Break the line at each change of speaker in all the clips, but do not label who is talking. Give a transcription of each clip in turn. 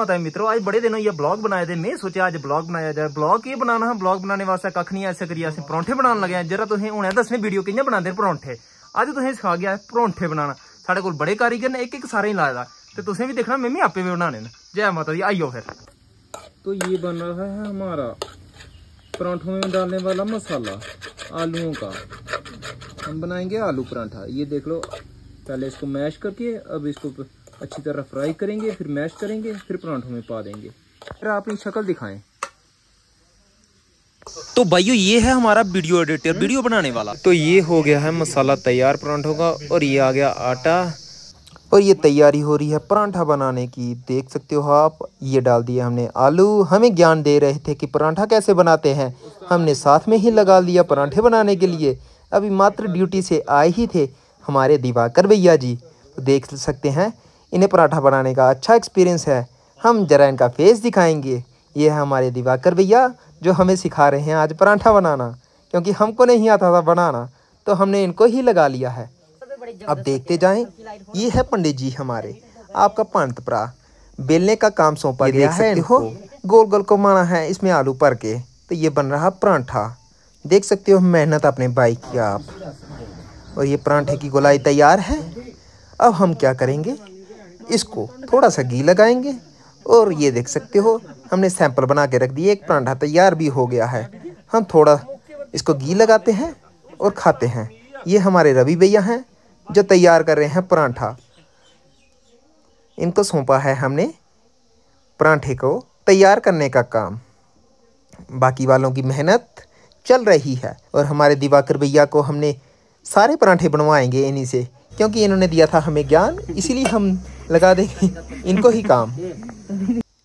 माता है मित्रों आज बड़े दिनों ये ब्लॉग बनाए थे मैं सोचा आज ब्लॉग बनाया जाए ब्लॉग ये बनाना ब्लॉग बनाने वास्ते कख नहीं ऐसे करिए असें परौंठे बनाने लगे जरा तुसें हूं दस्सने वीडियो कि'यां बनांदे परौंठे अज्ज तुसें सिखा गया है परौंठे बनाना साढ़े कोल बड़े कारीगर ने एक एक सारे लाए दा तो तुसें भी देखना मम्मी आपे भी बनाने जय माता दी आइयो फिर तो ये बन रहा है हमारा परांठों में डालने वाला मसाला आलूओं का हम बनाएंगे आलू परांठा ये देख लो पहले इसको मैश करके अब इसको अच्छी तरह फ्राई करेंगे फिर मैश करेंगे फिर परांठों में पा देंगे फिर आप अपनी शक्ल दिखाएं तो भाई ये है हमारा वीडियो एडिटर वीडियो बनाने वाला तो ये हो गया है मसाला तैयार परांठों का और ये आ गया आटा और ये तैयारी हो रही है परांठा बनाने की देख सकते हो आप ये डाल दिया हमने आलू हमें ज्ञान दे रहे थे कि परांठा कैसे बनाते हैं हमने साथ में ही लगा लिया परांठे बनाने के लिए अभी मात्र ड्यूटी से आए ही थे हमारे दिवाकर भैया जी तो देख सकते हैं इन्हें पराठा बनाने का अच्छा एक्सपीरियंस है हम जरा इनका फेस दिखाएंगे ये है हमारे दिवाकर भैया जो हमें सिखा रहे हैं आज पराठा बनाना क्योंकि हमको नहीं आता था बनाना तो हमने इनको ही लगा लिया है अब देखते जाएं ये है पंडित जी हमारे आपका परा बेलने का काम सौंपा गया है इनको गोल गोल को माना है इसमें आलू भर के तो ये बन रहा परांठा देख सकते हो मेहनत अपने बाइक की आप और ये परांठे की गोलाई तैयार है अब हम क्या करेंगे इसको थोड़ा सा घी लगाएंगे और ये देख सकते हो हमने सैंपल बना के रख दिए एक परांठा तैयार भी हो गया है हम थोड़ा इसको घी लगाते हैं और खाते हैं ये हमारे रवि भैया हैं जो तैयार कर रहे हैं परांठा इनको सौंपा है हमने परांठे को तैयार करने का काम बाकी वालों की मेहनत चल रही है और हमारे दिवाकर भैया को हमने सारे परांठे बनवाएंगे इन्हीं से क्योंकि इन्होंने दिया था हमें ज्ञान इसीलिए हम लगा देंगे इनको ही काम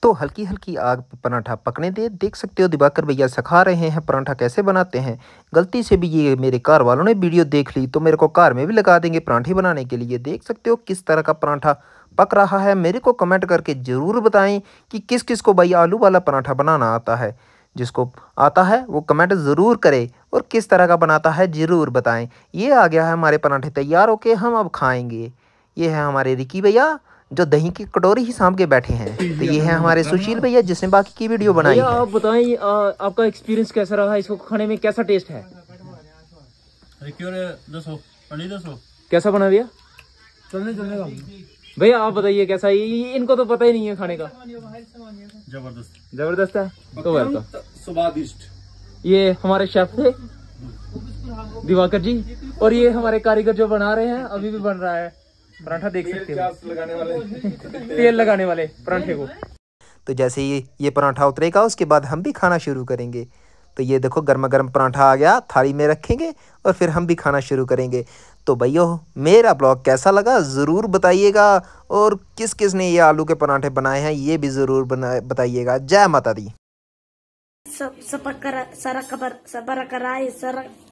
तो हल्की हल्की आग पर पराठा पकने दे देख सकते हो दिवाकर भैया सिखा रहे हैं पराठा कैसे बनाते हैं गलती से भी ये मेरे कार वालों ने वीडियो देख ली तो मेरे को कार में भी लगा देंगे पराठे बनाने के लिए देख सकते हो किस तरह का पराठा पक रहा है मेरे को कमेंट करके ज़रूर बताएं कि किस किस को भाई आलू वाला पराठा बनाना आता है जिसको आता है वो कमेंट ज़रूर करे और किस तरह का बनाता है ज़रूर बताएं ये आ गया है हमारे पराठे तैयार होके हम अब खाएंगे ये है हमारे रिकी भैया जो दही की कटोरी ही सांप के बैठे हैं तो ये है हमारे सुशील भैया जिसने बाकी की वीडियो बनाई आप बताए आपका एक्सपीरियंस कैसा रहा इसको खाने में कैसा टेस्ट है कैसा बना भैया चलने चलने का भैया आप बताइए कैसा ये इनको तो पता ही नहीं है खाने का जबरदस्त जबरदस्त है तो, तो स्वादिष्ट ये हमारे शेफ थे दिवाकर जी और ये हमारे कारीगर जो बना रहे हैं अभी भी बन रहा है
पराठा देख सकते हो
तेल लगाने वाले पराठे को तो जैसे ही ये पराठा उतरेगा उसके बाद हम भी खाना शुरू करेंगे तो ये देखो गर्मा गर्म पराठा आ गया थाली में रखेंगे और फिर हम भी खाना शुरू करेंगे तो भैया मेरा ब्लॉग कैसा लगा ज़रूर बताइएगा और किस किस ने ये आलू के पराठे बनाए हैं ये भी ज़रूर बना बताइएगा जय माता दी सब सपर सरा कबर सबर कराए सरा